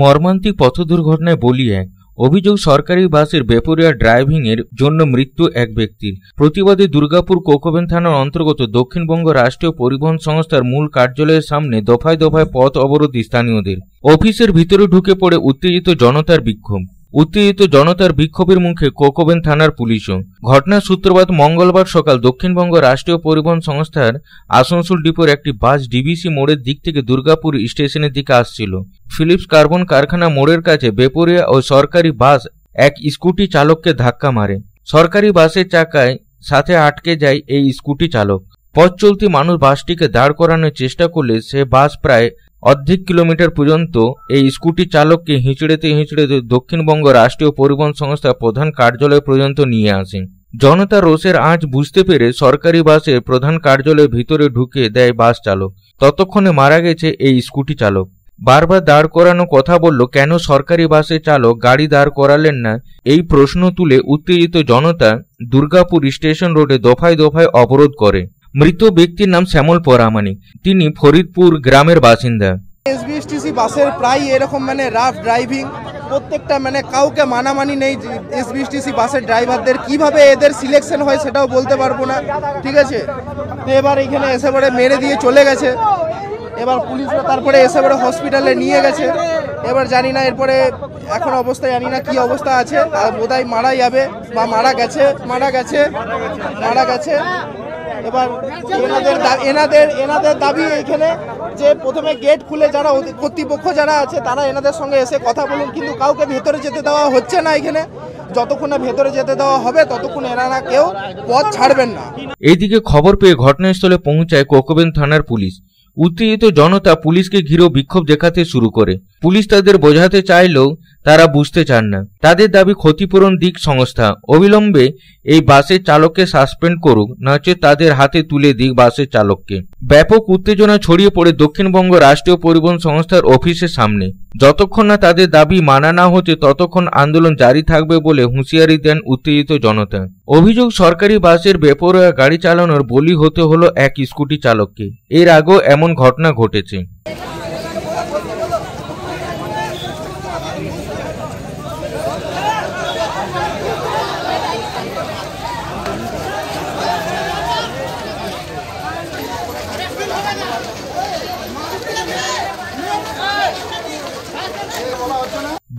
মর্মান্তিক পথ দুর্ঘটনায় বলিয়ে অভিযোগ সরকারি বাসের বেপরিয়া ড্রাইভিংয়ের জন্য মৃত্যু এক ব্যক্তির প্রতিবাদে দুর্গাপুর কোকোবেন থানার অন্তর্গত দক্ষিণবঙ্গ রাষ্ট্রীয় পরিবহন সংস্থার মূল কার্যালয়ের সামনে দফায় দফায় পথ অবরোধ স্থানীয়দের অফিসের ভিতরে ঢুকে পড়ে উত্তেজিত জনতার বিক্ষোভ উত্তেজিত জনতার বিক্ষোভের মুখে কোকোবেন থানার পুলিশও ঘটনার সূত্রপাত মঙ্গলবার সকাল দক্ষিণবঙ্গ রাষ্ট্রীয় পরিবহন সংস্থার আসানসোল ডিপোর একটি বাস ডিবিসি মোড়ের দিক থেকে দুর্গাপুর স্টেশনের দিকে আসছিল ফিলিপস কার্বন কারখানা মোড়ের কাছে বেপরিয়া ও সরকারি বাস এক স্কুটি চালককে ধাক্কা মারে সরকারি বাসের চাকায় সাথে আটকে যায় এই স্কুটি চালক পথ চলতি মানুষ বাসটিকে দাঁড় করানোর চেষ্টা করলে সে বাস প্রায় অর্ধেক কিলোমিটার পর্যন্ত এই স্কুটি চালককে হিঁচড়েতে হিঁচড়েতে দক্ষিণবঙ্গ রাষ্ট্রীয় পরিবহন সংস্থার প্রধান কার্যালয় পর্যন্ত নিয়ে আসেন জনতা রোষের আজ বুঝতে পেরে সরকারি বাসের প্রধান কার্যালয়ের ভিতরে ঢুকে দেয় বাস চালক ততক্ষণে মারা গেছে এই স্কুটি চালক বারবার দাঁড় করানো কথা বলল কেন সরকারি বাসে চালক গাড়ি দাঁড় করালেন না এই প্রশ্ন তুলে উত্তেজিত জনতা দুর্গাপুর স্টেশন রোডে দফায় দফায় অবরোধ করে মৃত ব্যক্তির নাম শ্যামল পরামানি তিনি ফরিদপুর গ্রামের বাসিন্দা এসবিএসটিসি বাসের প্রায় এরকম মানে রাফ ড্রাইভিং প্রত্যেকটা মানে কাউকে মানামানি নেই এসবিএসটিসি বাসের ড্রাইভারদের কিভাবে এদের সিলেকশন হয় সেটাও বলতে পারবো না ঠিক আছে তো এবার এখানে এসে পরে মেরে দিয়ে চলে গেছে এবার পুলিশরা তারপরে এসে পরে হসপিটালে নিয়ে গেছে এবার জানি না এরপরে এখন অবস্থা জানি না কি অবস্থা আছে বোধহয় মারা যাবে বা মারা গেছে মারা গেছে মারা গেছে এবার এনাদের এনাদের এনাদের দাবি এইখানে যে প্রথমে গেট খুলে যারা কর্তৃপক্ষ যারা আছে তারা এনাদের সঙ্গে এসে কথা বলুন কিন্তু কাউকে ভেতরে যেতে দেওয়া হচ্ছে না এখানে যতক্ষণ না ভেতরে যেতে দেওয়া হবে ততক্ষণ এনারা কেউ পথ ছাড়বেন না এইদিকে খবর পেয়ে ঘটনাস্থলে পৌঁছায় কোকবেন থানার পুলিশ উত্তেজিত জনতা পুলিশকে ঘিরেও বিক্ষোভ দেখাতে শুরু করে পুলিশ তাদের বোঝাতে চাইলেও তারা বুঝতে চান না তাদের দাবি ক্ষতিপূরণ দিক সংস্থা অবিলম্বে এই বাসের চালককে সাসপেন্ড করুক নাচে তাদের হাতে তুলে দিক বাসের চালককে ব্যাপক উত্তেজনা ছড়িয়ে পড়ে দক্ষিণবঙ্গ রাষ্ট্রীয় পরিবহন সংস্থার অফিসের সামনে যতক্ষণ না তাদের দাবি মানা না হচ্ছে ততক্ষণ আন্দোলন জারি থাকবে বলে হুঁশিয়ারি দেন উত্তেজিত জনতা অভিযোগ সরকারি বাসের বেপরোয়া গাড়ি চালানোর বলি হতে হলো এক স্কুটি চালককে এর আগেও এমন ঘটনা ঘটেছে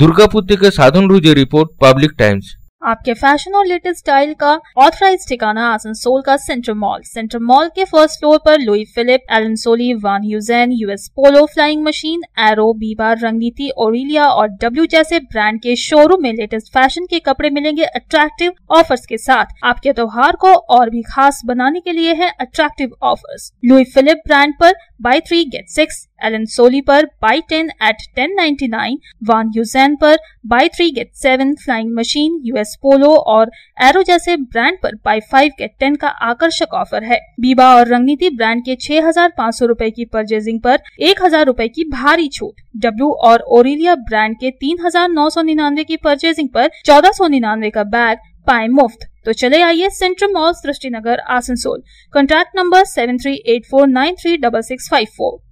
दुर्गा पुत्र के साधन रूजे रिपोर्ट पब्लिक टाइम्स आपके फैशन और लेटेस्ट स्टाइल का ऑथराइज ठिकाना आसनसोल का सेंट्रल मॉल सेंट्रल मॉल के फर्स्ट फ्लोर पर Louis Philippe Allen Solly Van Heusen US Polo Flying Machine Arrow बीबार रंगनीति ओरिलिया और डब्ल्यू जैसे ब्रांड के शोरूम में लेटेस्ट फैशन के कपड़े मिलेंगे अट्रैक्टिव ऑफर्स के साथ आपके त्योहार को और भी खास बनाने के लिए है attractive offers Louis Philippe brand आरोप buy three get six Allen Solly पर buy ten at ten ninety nine Van Heusen पर buy three get seven Flying Machine US Polo और एरो जैसे ब्रांड पर बाई फाइव गेट टेन का आकर्षक offer है बीबा और रंगनीति ब्रांड के छह हजार पाँच सौ रूपए की परचेजिंग पर एक हजार रूपए की भारी छूट डब्ल्यू और ओरिलिया ब्रांड के तीन हजार नौ सौ निन्यानवे की परचेजिंग पर चौदह सौ निन्यानवे का बैग पाए मुफ्त तो चले आइए central mall Srishti Nagar Asansol contact number seven three eight four nine three double six five four